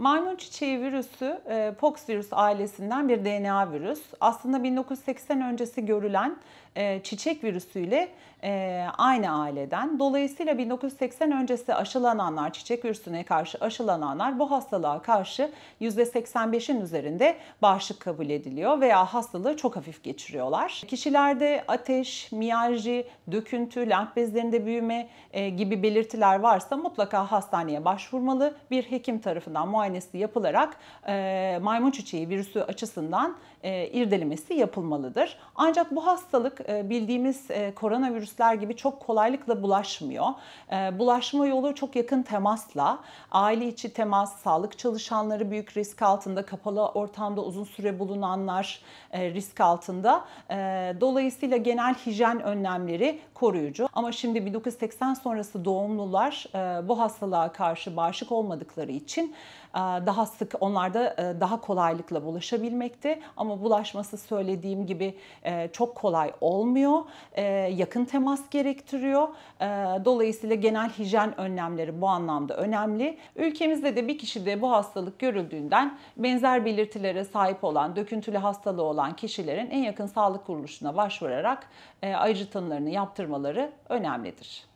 Maymun çiçeği virüsü e, pox virüs ailesinden bir DNA virüs. Aslında 1980 öncesi görülen e, çiçek virüsüyle e, aynı aileden. Dolayısıyla 1980 öncesi aşılananlar, çiçek virüsüne karşı aşılananlar bu hastalığa karşı %85'in üzerinde bağışık kabul ediliyor veya hastalığı çok hafif geçiriyorlar. Kişilerde ateş, miyalji, döküntü, lenf bezlerinde büyüme gibi belirtiler varsa mutlaka hastaneye başvurmalı. Bir hekim tarafından muayene muayenesi yapılarak e, maymun çiçeği virüsü açısından e, irdelemesi yapılmalıdır. Ancak bu hastalık e, bildiğimiz e, koronavirüsler gibi çok kolaylıkla bulaşmıyor. E, bulaşma yolu çok yakın temasla, aile içi temas, sağlık çalışanları büyük risk altında, kapalı ortamda uzun süre bulunanlar e, risk altında. E, dolayısıyla genel hijyen önlemleri koruyucu. Ama şimdi 1980 sonrası doğumlular e, bu hastalığa karşı bağışık olmadıkları için e, e, daha sık onlarda e, daha kolaylıkla bulaşabilmekte ama bulaşması söylediğim gibi e, çok kolay olmuyor. Yakın temas gerektiriyor. Dolayısıyla genel hijyen önlemleri bu anlamda önemli. Ülkemizde de bir kişide bu hastalık görüldüğünden benzer belirtilere sahip olan, döküntülü hastalığı olan kişilerin en yakın sağlık kuruluşuna başvurarak ayrıcı tanılarını yaptırmaları önemlidir.